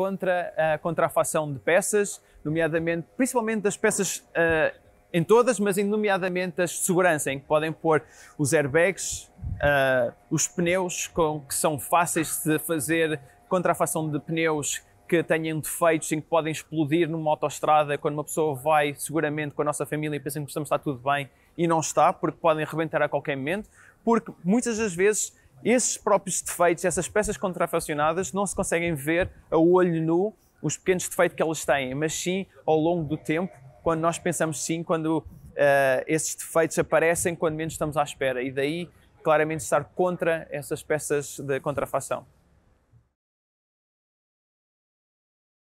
contra a contrafação de peças, nomeadamente, principalmente das peças uh, em todas, mas nomeadamente as de segurança, em que podem pôr os airbags, uh, os pneus com, que são fáceis de fazer contrafação de pneus que tenham defeitos em que podem explodir numa autoestrada quando uma pessoa vai seguramente com a nossa família e pensa que estamos está tudo bem e não está, porque podem rebentar a qualquer momento, porque muitas das vezes esses próprios defeitos, essas peças contrafacionadas, não se conseguem ver a olho nu os pequenos defeitos que elas têm, mas sim ao longo do tempo, quando nós pensamos sim, quando uh, esses defeitos aparecem quando menos estamos à espera. E daí, claramente, estar contra essas peças de contrafação.